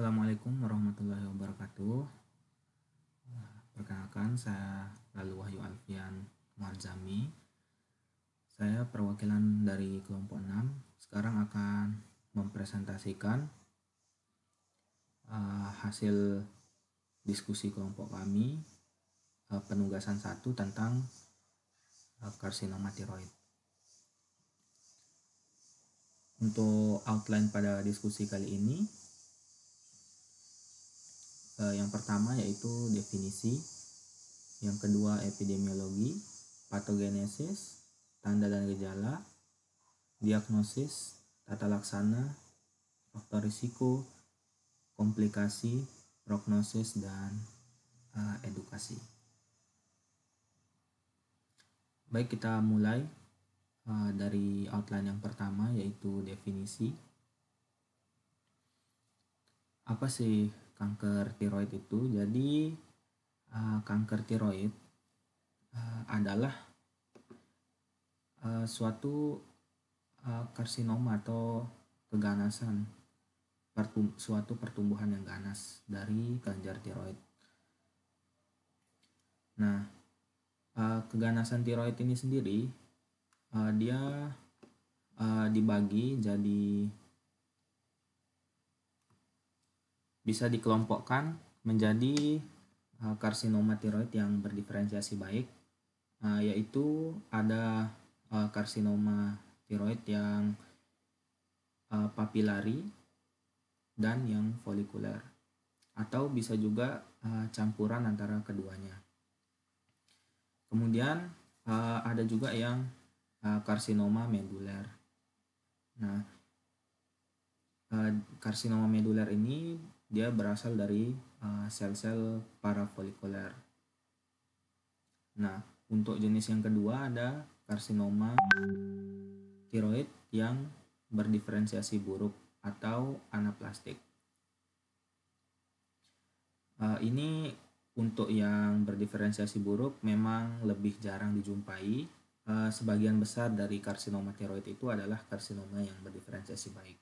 Assalamualaikum warahmatullahi wabarakatuh. Perkenalkan saya Lalu Wahyu Alfian Muazzami. Saya perwakilan dari kelompok 6. Sekarang akan mempresentasikan eh, hasil diskusi kelompok kami eh, penugasan satu tentang uh, karsinoma tiroid. Untuk outline pada diskusi kali ini, Eh, yang pertama yaitu definisi, yang kedua epidemiologi, patogenesis, tanda dan gejala, diagnosis, tata laksana, faktor risiko, komplikasi, prognosis dan uh, edukasi. Baik, kita mulai uh, dari outline yang pertama, yaitu definisi. Apa sih kanker tiroid itu. Jadi uh, kanker tiroid uh, adalah uh, suatu uh, karsinoma atau keganasan pertum suatu pertumbuhan yang ganas dari kelenjar tiroid. Nah, uh, keganasan tiroid ini sendiri uh, dia uh, dibagi jadi bisa dikelompokkan menjadi eh, karsinoma tiroid yang berdiferensiasi baik eh, yaitu ada eh, karsinoma tiroid yang papilari dan yang folikuler atau bisa juga campuran antara keduanya. Kemudian ada juga yang karsinoma meduler. Nah, karsinoma meduler ini dia berasal dari eh, sel-sel uh, parafolikuler. Nah, untuk jenis yang kedua ada karsinoma tiroid yang berdiferensiasi buruk atau anaplastik. Uh, ini untuk yang berdiferensiasi buruk memang lebih jarang dijumpai. Uh, sebagian besar dari karsinoma tiroid itu adalah karsinoma yang berdiferensiasi baik.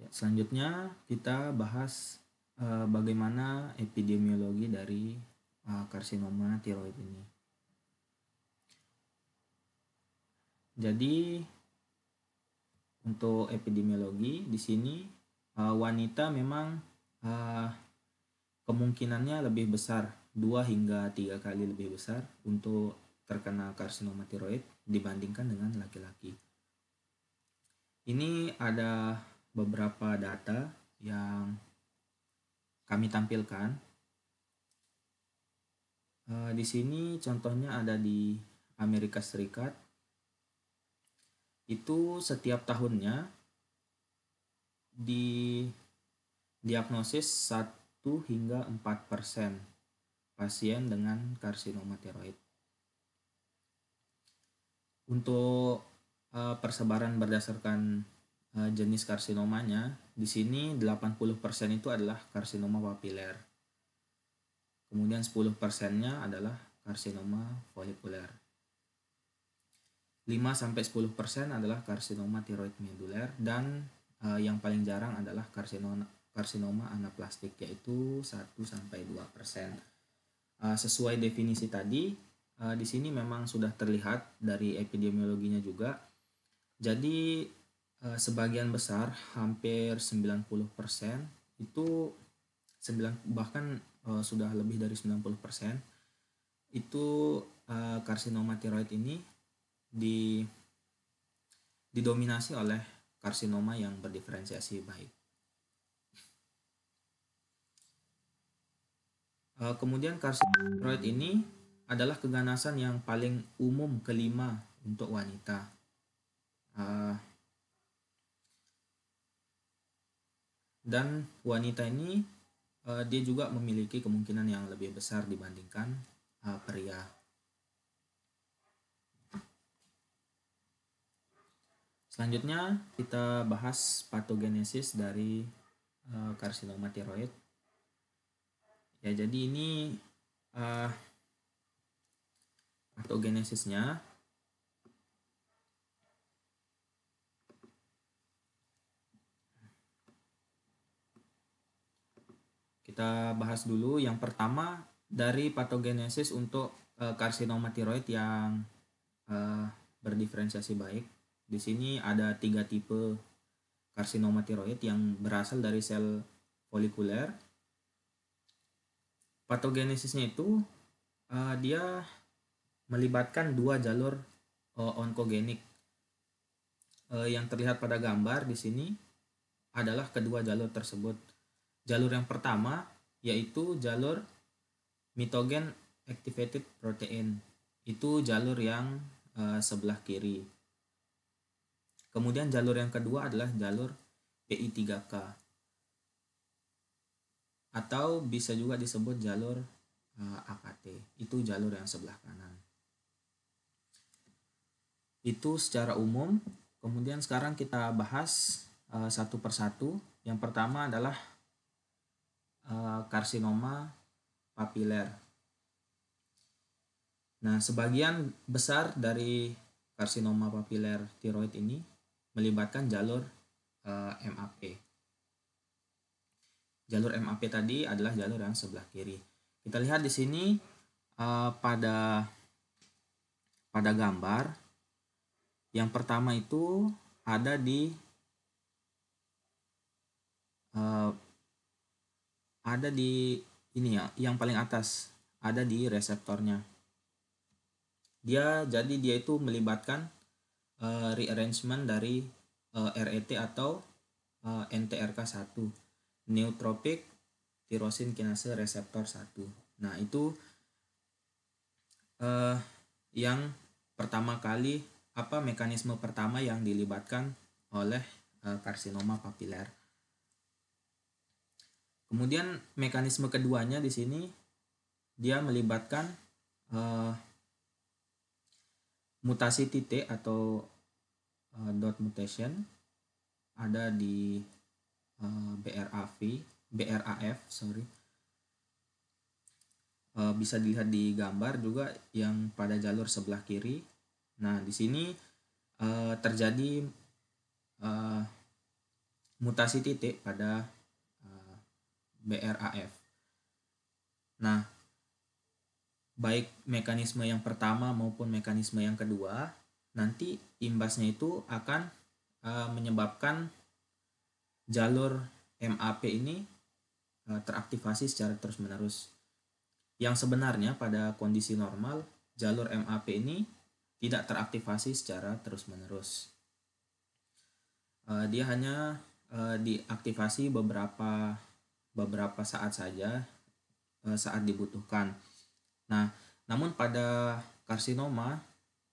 Ya, selanjutnya kita bahas e, bagaimana epidemiologi dari e, karsinoma tiroid ini. Jadi untuk epidemiologi di sini e, wanita memang e, kemungkinannya lebih besar 2 hingga 3 kali lebih besar untuk terkena karsinoma tiroid dibandingkan dengan laki-laki. Ini ada beberapa data yang kami tampilkan. Eh, di sini contohnya ada di Amerika Serikat. Itu setiap tahunnya di diagnosis 1 hingga 4 persen pasien dengan karsinoma tiroid. Untuk eh, persebaran berdasarkan Eh, jenis karsinomanya. Di sini 80% itu adalah karsinoma papiler. Kemudian 10%-nya adalah karsinoma folikuler. 5-10% adalah karsinoma tiroid meduler dan uh, yang paling jarang adalah karsinoma, karsinoma anaplastik yaitu 1-2%. Uh, eh, sesuai definisi tadi, di sini memang sudah terlihat dari epidemiologinya juga. Jadi Eh, sebagian besar hampir 90% itu 9 bahkan uh, sudah lebih dari 90% itu uh, eh, karsinoma tiroid ini di didominasi oleh karsinoma yang berdiferensiasi baik. Uh, kemudian karsinoma tiroid ini adalah keganasan yang paling umum kelima untuk wanita. Uh, dan wanita ini uh, dia juga memiliki kemungkinan yang lebih besar dibandingkan uh, pria. Selanjutnya kita bahas patogenesis dari uh, karsinoma tiroid. Ya jadi ini uh, patogenesisnya Kita bahas dulu yang pertama dari patogenesis untuk e, eh, karsinoma tiroid yang e, berdiferensiasi baik. Di sini ada tiga tipe karsinoma tiroid yang berasal dari sel folikuler. Patogenesisnya itu uh, dia melibatkan dua jalur uh, onkogenik. Uh, yang terlihat pada gambar di sini adalah kedua jalur tersebut. Jalur yang pertama yaitu jalur mitogen activated protein. Itu jalur yang e, sebelah kiri. Kemudian jalur yang kedua adalah jalur PI3K. Atau bisa juga disebut jalur e, eh, AKT. Itu jalur yang sebelah kanan. Itu secara umum. Kemudian sekarang kita bahas e, satu persatu. Yang pertama adalah Eh, karsinoma papiler. Nah, sebagian besar dari karsinoma papiler tiroid ini melibatkan jalur uh, eh, MAP. Jalur MAP tadi adalah jalur yang sebelah kiri. Kita lihat di sini uh, pada pada gambar yang pertama itu ada di uh, ada di ini ya, yang paling atas ada di reseptornya. Dia jadi dia itu melibatkan uh, rearrangement dari uh, eh, RET atau uh, eh, NTRK1, neutropic tirosin kinase reseptor 1. Nah, itu uh, yang pertama kali apa mekanisme pertama yang dilibatkan oleh uh, karsinoma papiler. Kemudian mekanisme keduanya di sini dia melibatkan uh, mutasi titik atau uh, dot mutation ada di uh, eh, BRAV, BRAF, sorry. Uh, bisa dilihat di gambar juga yang pada jalur sebelah kiri. Nah, di sini uh, terjadi uh, mutasi titik pada BRAF. Nah, baik mekanisme yang pertama maupun mekanisme yang kedua, nanti imbasnya itu akan uh, menyebabkan jalur MAP ini uh, teraktivasi secara terus-menerus. Yang sebenarnya pada kondisi normal, jalur MAP ini tidak teraktivasi secara terus-menerus. Uh, dia hanya uh, diaktivasi beberapa beberapa saat saja eh, saat dibutuhkan. Nah, namun pada karsinoma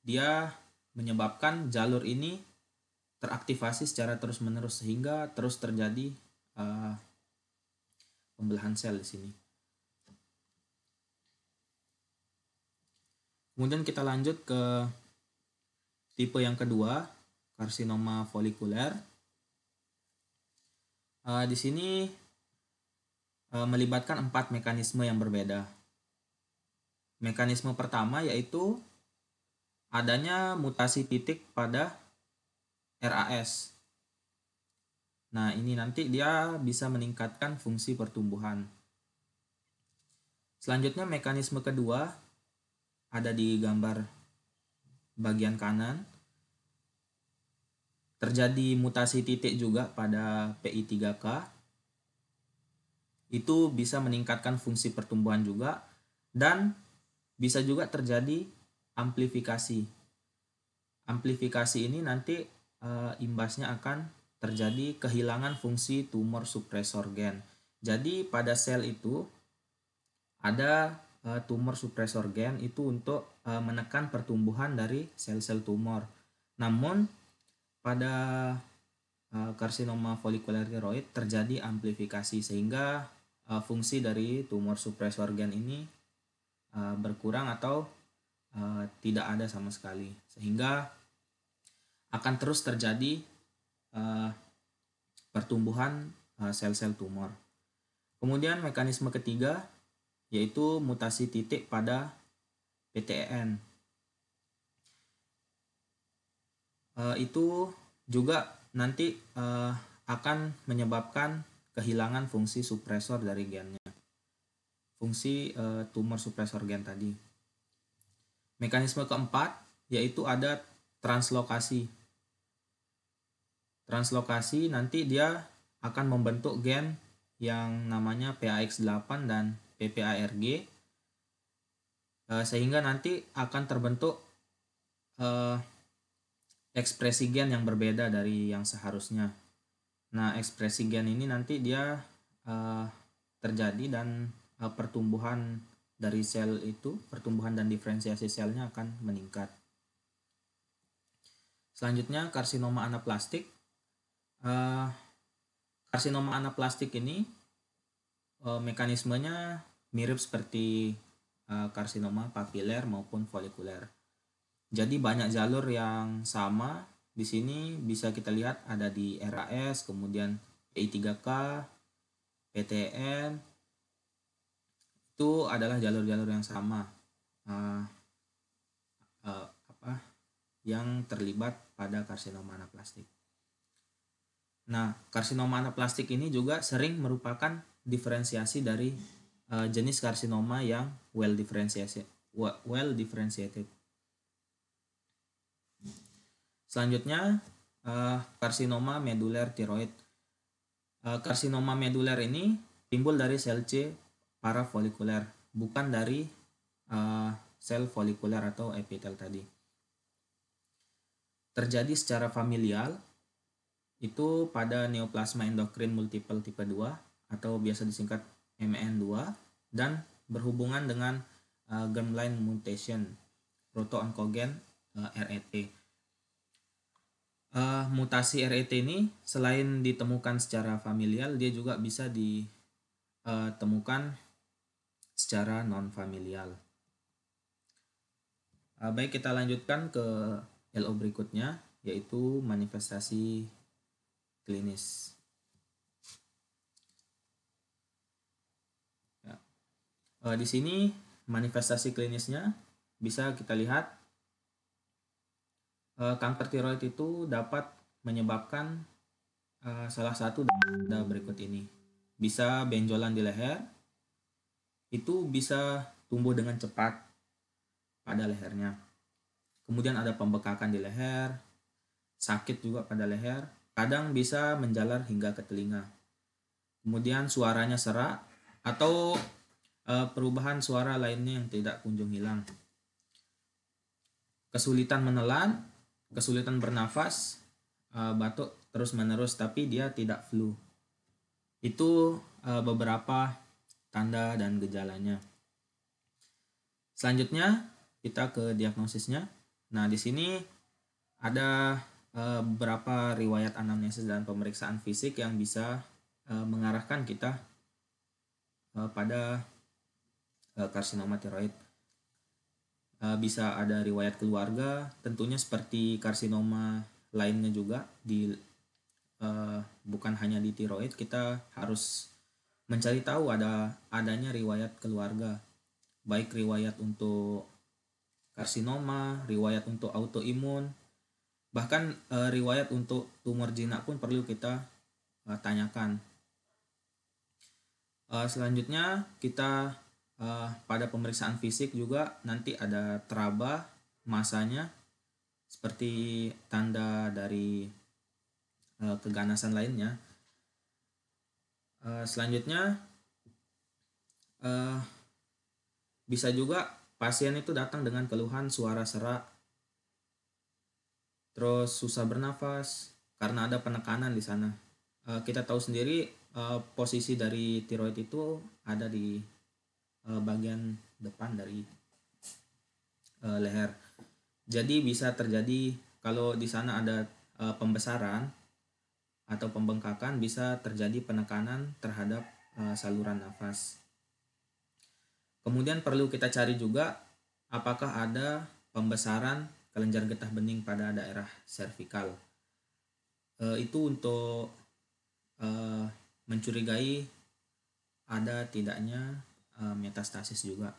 dia menyebabkan jalur ini teraktivasi secara terus-menerus sehingga terus terjadi uh, pembelahan sel di sini. Kemudian kita lanjut ke tipe yang kedua, karsinoma folikuler. Uh, di sini Eh, melibatkan empat mekanisme yang berbeda. Mekanisme pertama yaitu adanya mutasi titik pada RAS. Nah, ini nanti dia bisa meningkatkan fungsi pertumbuhan. Selanjutnya mekanisme kedua ada di gambar bagian kanan. Terjadi mutasi titik juga pada PI3K itu bisa meningkatkan fungsi pertumbuhan juga dan bisa juga terjadi amplifikasi. Amplifikasi ini nanti e, imbasnya akan terjadi kehilangan fungsi tumor suppressor gen. Jadi pada sel itu ada e, tumor suppressor gen itu untuk e, menekan pertumbuhan dari sel-sel tumor. Namun pada karsinoma folikuler tiroid terjadi amplifikasi sehingga uh, fungsi dari tumor suppressor gen ini uh, berkurang atau uh, tidak ada sama sekali sehingga akan terus terjadi uh, pertumbuhan sel-sel uh, tumor. Kemudian mekanisme ketiga yaitu mutasi titik pada ptn e Uh, itu juga nanti uh, akan menyebabkan kehilangan fungsi supresor dari gennya. Fungsi e, tumor supresor gen tadi. Mekanisme keempat yaitu ada translokasi. Translokasi nanti dia akan membentuk gen yang namanya PAX8 dan PPARG eh, sehingga nanti akan terbentuk eh, ekspresi gen yang berbeda dari yang seharusnya Nah, ekspresi gen ini nanti dia uh, terjadi dan uh, pertumbuhan dari sel itu, pertumbuhan dan diferensiasi selnya akan meningkat. Selanjutnya, karsinoma anaplastik. Uh, karsinoma anaplastik ini uh, mekanismenya mirip seperti uh, karsinoma papiler maupun folikuler. Jadi banyak jalur yang sama di sini bisa kita lihat ada di RAS, kemudian PI3K, e PTN. Itu adalah jalur-jalur yang sama. Uh, uh, apa yang terlibat pada karsinoma anaplastik. Nah, karsinoma anaplastik ini juga sering merupakan diferensiasi dari uh, jenis karsinoma yang well differentiated well differentiated Selanjutnya uh, karsinoma meduler tiroid. Uh, karsinoma meduler ini timbul dari sel C parafolikuler, bukan dari uh, sel folikuler atau epitel tadi. Terjadi secara familial itu pada neoplasma endokrin multiple tipe 2 atau biasa disingkat MN2 dan berhubungan dengan uh, germline mutation proto-onkogen uh, RET uh, mutasi RET ini selain ditemukan secara familial, dia juga bisa ditemukan eh, secara non-familial. Uh, baik, kita lanjutkan ke LO berikutnya, yaitu manifestasi klinis. Ya. Uh, di sini manifestasi klinisnya bisa kita lihat Eh, kanker tiroid itu dapat menyebabkan eh, salah satu tanda berikut ini. Bisa benjolan di leher, itu bisa tumbuh dengan cepat pada lehernya. Kemudian ada pembekakan di leher, sakit juga pada leher, kadang bisa menjalar hingga ke telinga. Kemudian suaranya serak atau eh, perubahan suara lainnya yang tidak kunjung hilang. Kesulitan menelan kesulitan bernafas, eh, batuk terus-menerus tapi dia tidak flu. Itu eh, beberapa tanda dan gejalanya. Selanjutnya kita ke diagnosisnya. Nah, di sini ada eh, beberapa riwayat anamnesis dan pemeriksaan fisik yang bisa mengarahkan kita pada karsinoma tiroid. Eh, bisa ada riwayat keluarga tentunya seperti karsinoma lainnya juga di uh, bukan hanya di tiroid kita harus mencari tahu ada adanya riwayat keluarga baik riwayat untuk karsinoma riwayat untuk autoimun bahkan uh, riwayat untuk tumor jinak pun perlu kita uh, tanyakan selanjutnya kita uh, pada pemeriksaan fisik juga nanti ada teraba masanya seperti tanda dari uh, keganasan lainnya. Uh, selanjutnya uh, bisa juga pasien itu datang dengan keluhan suara serak, terus susah bernafas karena ada penekanan di sana. kita tahu sendiri posisi dari tiroid itu ada di uh, bagian depan dari uh, leher. Jadi bisa terjadi kalau di sana ada uh, pembesaran atau pembengkakan bisa terjadi penekanan terhadap uh, saluran nafas. Kemudian perlu kita cari juga apakah ada pembesaran kelenjar getah bening pada daerah cervical. E, itu untuk e, mencurigai ada tidaknya Eh, metastasis juga.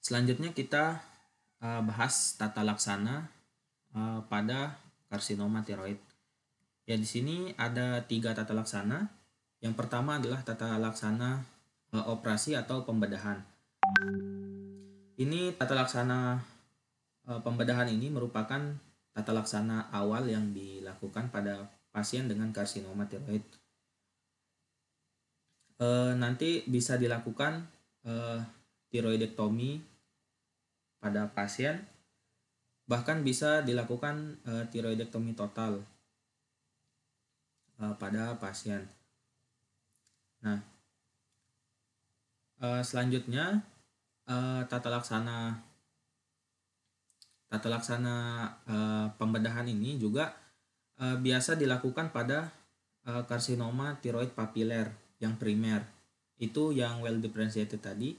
Selanjutnya kita eh, bahas tata laksana eh, pada karsinoma tiroid. Ya di sini ada tiga tata laksana. Yang pertama adalah tata laksana operasi atau pembedahan. Ini tata laksana pembedahan ini merupakan tata laksana awal yang dilakukan pada pasien dengan karsinoma tiroid e, nanti bisa dilakukan e, eh, tiroidektomi pada pasien bahkan bisa dilakukan e, eh, tiroidektomi total e, pada pasien. Nah, e, selanjutnya e, tata laksana tata laksana e, pembedahan ini juga e, biasa dilakukan pada karsinoma tiroid papiler yang primer itu yang well differentiated tadi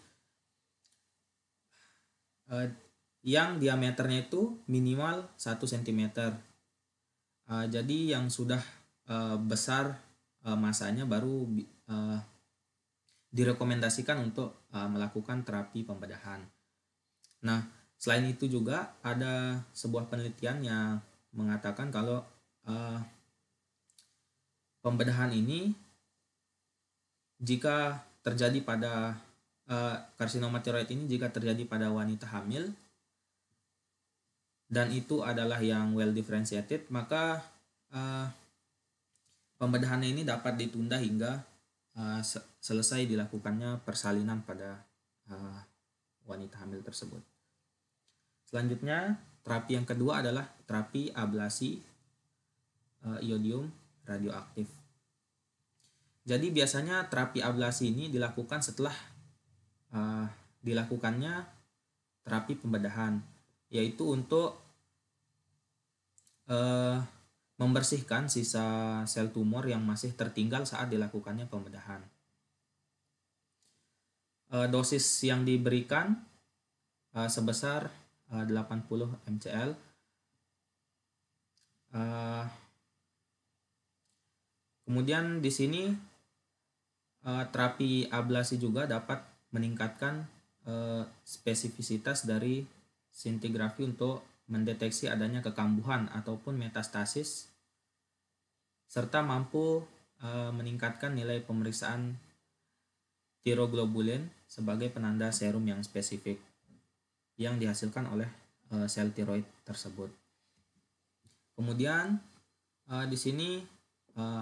uh, yang diameternya itu minimal 1 cm uh, jadi yang sudah uh, besar uh, masanya baru uh, direkomendasikan untuk uh, melakukan terapi pembedahan nah selain itu juga ada sebuah penelitian yang mengatakan kalau uh, pembedahan ini jika terjadi pada uh, eh, karsinoma tiroid ini jika terjadi pada wanita hamil dan itu adalah yang well differentiated maka uh, pembedahannya ini dapat ditunda hingga uh, selesai dilakukannya persalinan pada uh, wanita hamil tersebut. Selanjutnya terapi yang kedua adalah terapi ablasi uh, iodium radioaktif. Jadi biasanya terapi ablasi ini dilakukan setelah uh, dilakukannya terapi pembedahan, yaitu untuk uh, membersihkan sisa sel tumor yang masih tertinggal saat dilakukannya pembedahan. Uh, dosis yang diberikan uh, sebesar uh, 80 mcl. Kemudian di sini Eh, terapi ablasi juga dapat meningkatkan spesifitas eh, spesifisitas dari sintigrafi untuk mendeteksi adanya kekambuhan ataupun metastasis serta mampu eh, meningkatkan nilai pemeriksaan tiroglobulin sebagai penanda serum yang spesifik yang dihasilkan oleh sel tiroid tersebut. Kemudian di sini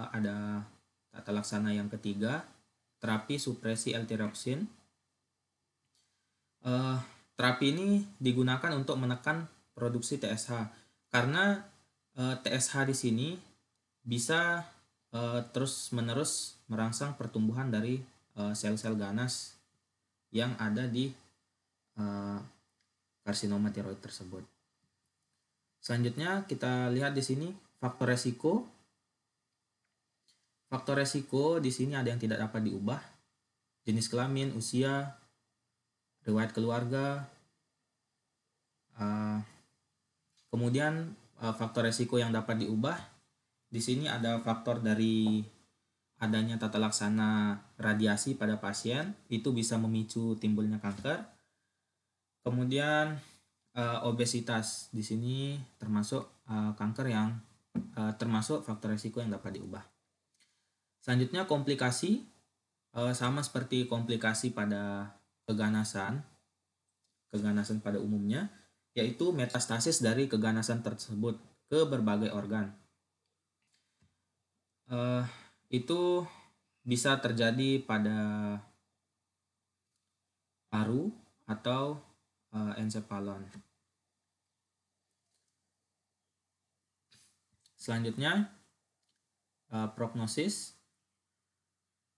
ada tata laksana yang ketiga terapi supresi l Uh, eh, terapi ini digunakan untuk menekan produksi TSH karena uh, eh, TSH di sini bisa uh, terus-menerus merangsang pertumbuhan dari sel-sel uh, ganas yang ada di uh, karsinoma tiroid tersebut. Selanjutnya kita lihat di sini faktor resiko Faktor resiko di sini ada yang tidak dapat diubah, jenis kelamin, usia, riwayat keluarga, ah, kemudian ah, faktor resiko yang dapat diubah, di sini ada faktor dari adanya tata laksana radiasi pada pasien, itu bisa memicu timbulnya kanker. Kemudian ah, obesitas di sini termasuk kanker yang termasuk faktor resiko yang dapat diubah. Selanjutnya komplikasi eh, sama seperti komplikasi pada keganasan, keganasan pada umumnya, yaitu metastasis dari keganasan tersebut ke berbagai organ. Uh, itu bisa terjadi pada paru atau uh, eh, encephalon. Selanjutnya, prognosis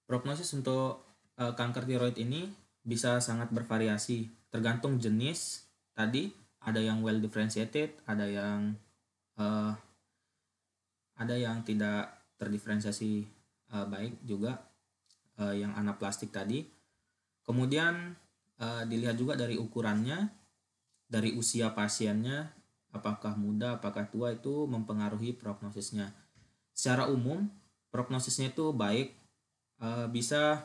Prognosis untuk e, kanker tiroid ini bisa sangat bervariasi tergantung jenis tadi ada yang well differentiated ada yang e, ada yang tidak terdiferensiasi e, baik juga e, yang anaplastik tadi kemudian e, dilihat juga dari ukurannya dari usia pasiennya apakah muda apakah tua itu mempengaruhi prognosisnya secara umum prognosisnya itu baik uh, bisa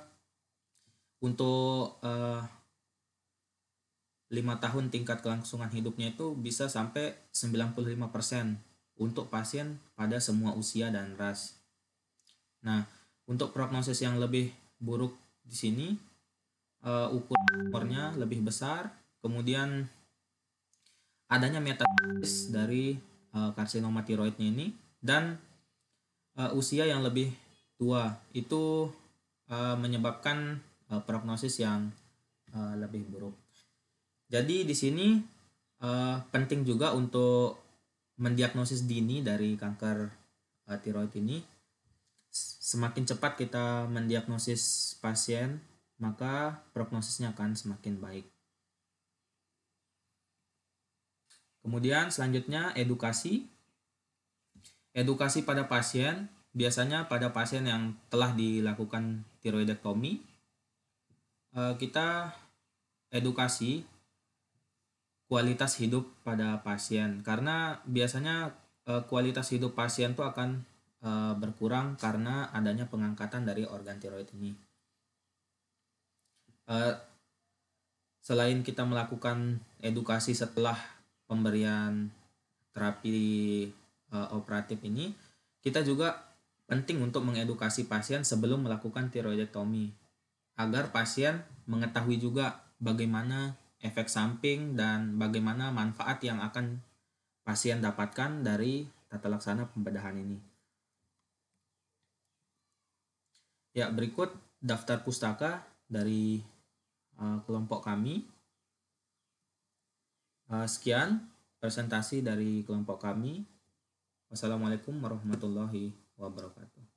untuk eh, lima uh, tahun tingkat kelangsungan hidupnya itu bisa sampai 95% untuk pasien pada semua usia dan ras. Nah, untuk prognosis yang lebih buruk di sini uh, ukur umurnya lebih besar, kemudian adanya metastasis dari uh, karsinoma tiroidnya ini dan uh, usia yang lebih tua itu Eh, menyebabkan uh, prognosis yang uh, lebih buruk. Jadi di sini uh, penting juga untuk mendiagnosis dini dari kanker uh, tiroid ini. Semakin cepat kita mendiagnosis pasien, maka prognosisnya akan semakin baik. Kemudian selanjutnya edukasi. Edukasi pada pasien biasanya pada pasien yang telah dilakukan tiroidektomi eh, kita edukasi kualitas hidup pada pasien karena biasanya eh, kualitas hidup pasien itu akan eh, berkurang karena adanya pengangkatan dari organ tiroid ini. Selain kita melakukan edukasi setelah pemberian terapi operatif ini, kita juga penting untuk mengedukasi pasien sebelum melakukan tiroidektomi agar pasien mengetahui juga bagaimana efek samping dan bagaimana manfaat yang akan pasien dapatkan dari tata laksana pembedahan ini. Ya, berikut daftar pustaka dari uh, kelompok kami. Uh, sekian presentasi dari kelompok kami. Wassalamualaikum warahmatullahi wabarakatuh wabarakatuh